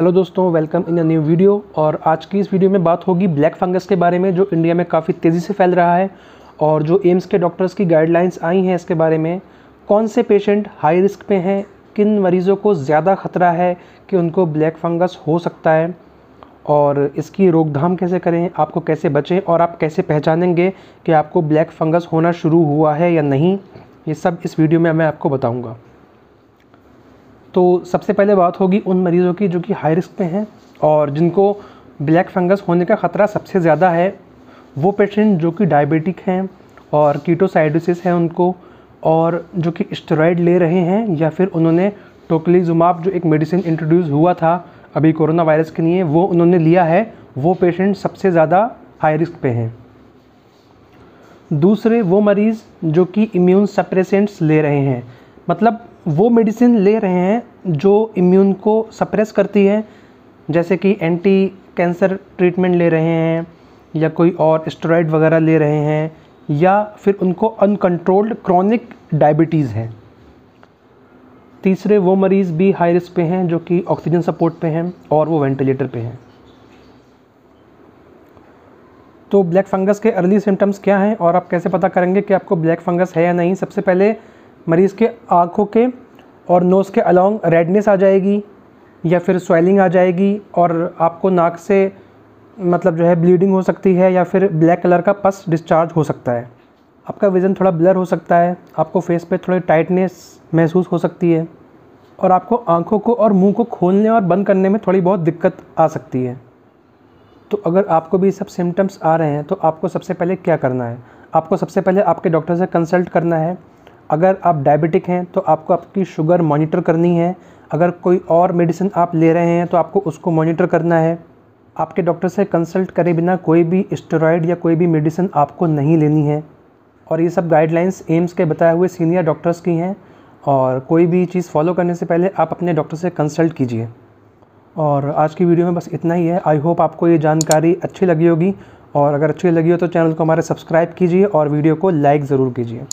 hello दोस्तों welcome in a new video और आज की इस वीडियो में बात होगी ब्लैक फंगस के बारे में जो इंडिया में काफ़ी तेज़ी से फैल रहा है और जो एम्स के डॉक्टर्स की गाइडलाइंस आई हैं इसके बारे में कौन से पेशेंट हाई रिस्क पे हैं किन मरीज़ों को ज़्यादा खतरा है कि उनको ब्लैक फंगस हो सकता है और इसकी रोकथाम कैसे करें आपको कैसे बचें और आप कैसे पहचानेंगे कि आपको ब्लैक फंगस होना शुरू हुआ है या नहीं ये सब इस वीडियो में मैं आपको बताऊँगा तो सबसे पहले बात होगी उन मरीज़ों की जो कि हाई रिस्क में हैं और जिनको ब्लैक फंगस होने का ख़तरा सबसे ज़्यादा है वो पेशेंट जो कि डायबिटिक हैं और कीटोसाइडोसिस है उनको और जो कि स्टेरॉइड ले रहे हैं या फिर उन्होंने टोकलीजुमाब जो एक मेडिसिन इंट्रोड्यूस हुआ था अभी कोरोना वायरस के लिए वो उन्होंने लिया है वो पेशेंट सबसे ज़्यादा हाई रिस्क पे हैं दूसरे वो मरीज़ जो कि इम्यून सप्रेसेंट्स ले रहे हैं मतलब वो मेडिसिन ले रहे हैं जो इम्यून को सप्रेस करती है जैसे कि एंटी कैंसर ट्रीटमेंट ले रहे हैं या कोई और स्टेरॉइड वगैरह ले रहे हैं या फिर उनको अनकंट्रोल्ड क्रॉनिक डायबिटीज़ है तीसरे वो मरीज़ भी हाई रिस्क पे हैं जो कि ऑक्सीजन सपोर्ट पे हैं और वो वेंटिलेटर पे हैं तो ब्लैक फंगस के अर्ली सिम्टम्स क्या हैं और आप कैसे पता करेंगे कि आपको ब्लैक फंगस है या नहीं सबसे पहले मरीज़ के आँखों के और नोज़ के अलॉन्ग रेडनेस आ जाएगी या फिर स्वेलिंग आ जाएगी और आपको नाक से मतलब जो है ब्लीडिंग हो सकती है या फिर ब्लैक कलर का पस डिस्चार्ज हो सकता है आपका विज़न थोड़ा ब्लर हो सकता है आपको फेस पे थोड़ी टाइटनेस महसूस हो सकती है और आपको आँखों को और मुंह को खोलने और बंद करने में थोड़ी बहुत दिक्कत आ सकती है तो अगर आपको भी सब सिम्टम्स आ रहे हैं तो आपको सबसे पहले क्या करना है आपको सबसे पहले आपके डॉक्टर से कंसल्ट करना है अगर आप डायबिटिक हैं तो आपको आपकी शुगर मॉनिटर करनी है अगर कोई और मेडिसिन आप ले रहे हैं तो आपको उसको मॉनिटर करना है आपके डॉक्टर से कंसल्ट करे बिना कोई भी स्टेरॉयड या कोई भी मेडिसिन आपको नहीं लेनी है और ये सब गाइडलाइंस एम्स के बताए हुए सीनियर डॉक्टर्स की हैं और कोई भी चीज़ फॉलो करने से पहले आप अपने डॉक्टर से कंसल्ट कीजिए और आज की वीडियो में बस इतना ही है आई होप आपको ये जानकारी अच्छी लगी होगी और अगर अच्छी लगी हो तो चैनल को हमारे सब्सक्राइब कीजिए और वीडियो को लाइक ज़रूर कीजिए